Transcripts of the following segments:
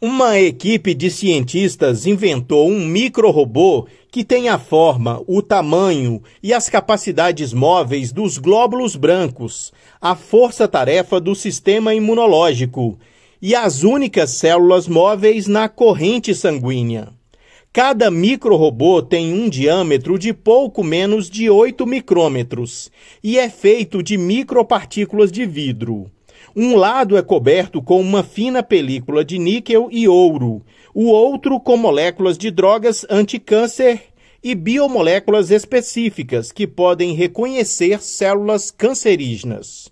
Uma equipe de cientistas inventou um microrobô que tem a forma, o tamanho e as capacidades móveis dos glóbulos brancos, a força-tarefa do sistema imunológico e as únicas células móveis na corrente sanguínea. Cada microrobô tem um diâmetro de pouco menos de 8 micrômetros e é feito de micropartículas de vidro. Um lado é coberto com uma fina película de níquel e ouro, o outro com moléculas de drogas anticâncer e biomoléculas específicas que podem reconhecer células cancerígenas.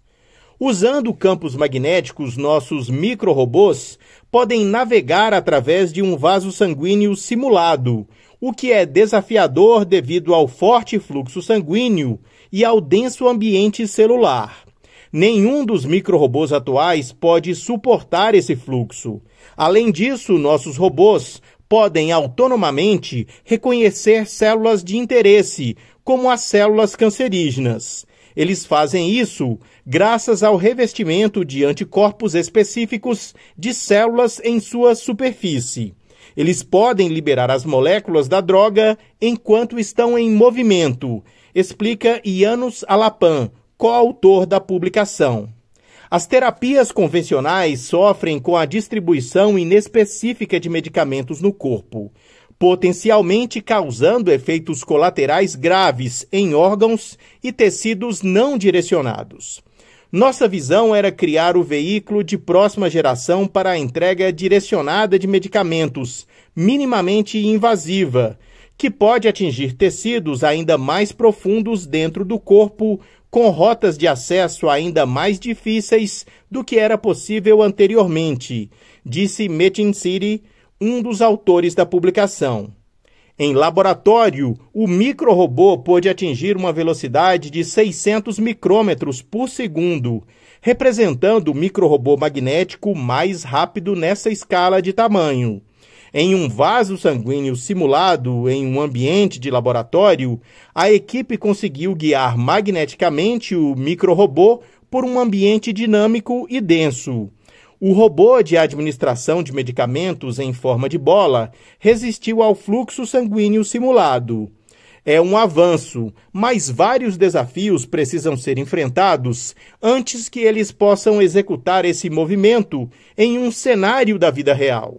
Usando campos magnéticos, nossos microrobôs podem navegar através de um vaso sanguíneo simulado, o que é desafiador devido ao forte fluxo sanguíneo e ao denso ambiente celular. Nenhum dos microrobôs atuais pode suportar esse fluxo. Além disso, nossos robôs podem autonomamente reconhecer células de interesse, como as células cancerígenas. Eles fazem isso graças ao revestimento de anticorpos específicos de células em sua superfície. Eles podem liberar as moléculas da droga enquanto estão em movimento, explica Yanus Alapan, coautor da publicação. As terapias convencionais sofrem com a distribuição inespecífica de medicamentos no corpo, potencialmente causando efeitos colaterais graves em órgãos e tecidos não direcionados. Nossa visão era criar o veículo de próxima geração para a entrega direcionada de medicamentos, minimamente invasiva, que pode atingir tecidos ainda mais profundos dentro do corpo, com rotas de acesso ainda mais difíceis do que era possível anteriormente, disse Metin City, um dos autores da publicação. Em laboratório, o microrobô pôde atingir uma velocidade de 600 micrômetros por segundo, representando o microrobô magnético mais rápido nessa escala de tamanho em um vaso sanguíneo simulado em um ambiente de laboratório, a equipe conseguiu guiar magneticamente o microrobô por um ambiente dinâmico e denso. O robô de administração de medicamentos em forma de bola resistiu ao fluxo sanguíneo simulado. É um avanço, mas vários desafios precisam ser enfrentados antes que eles possam executar esse movimento em um cenário da vida real.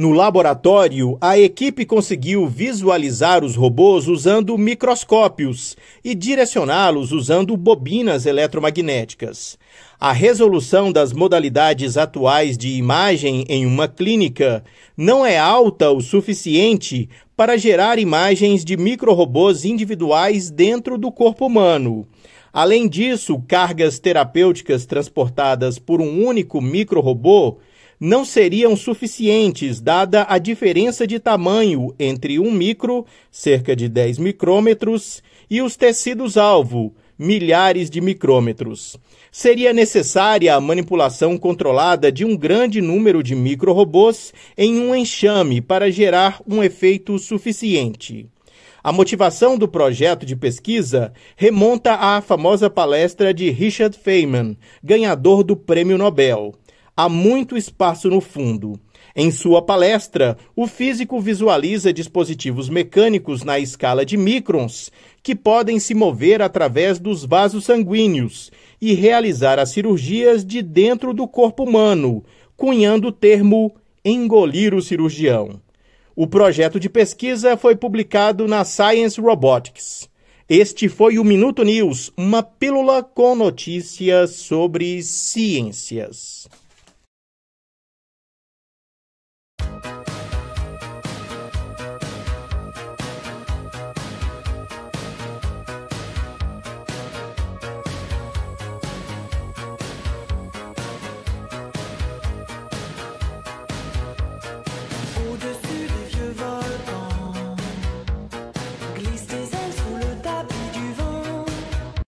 No laboratório, a equipe conseguiu visualizar os robôs usando microscópios e direcioná-los usando bobinas eletromagnéticas. A resolução das modalidades atuais de imagem em uma clínica não é alta o suficiente para gerar imagens de microrobôs individuais dentro do corpo humano. Além disso, cargas terapêuticas transportadas por um único microrobô não seriam suficientes, dada a diferença de tamanho entre um micro, cerca de 10 micrômetros, e os tecidos-alvo, milhares de micrômetros. Seria necessária a manipulação controlada de um grande número de microrobôs em um enxame para gerar um efeito suficiente. A motivação do projeto de pesquisa remonta à famosa palestra de Richard Feynman, ganhador do Prêmio Nobel há muito espaço no fundo. Em sua palestra, o físico visualiza dispositivos mecânicos na escala de microns que podem se mover através dos vasos sanguíneos e realizar as cirurgias de dentro do corpo humano, cunhando o termo engolir o cirurgião. O projeto de pesquisa foi publicado na Science Robotics. Este foi o Minuto News, uma pílula com notícias sobre ciências.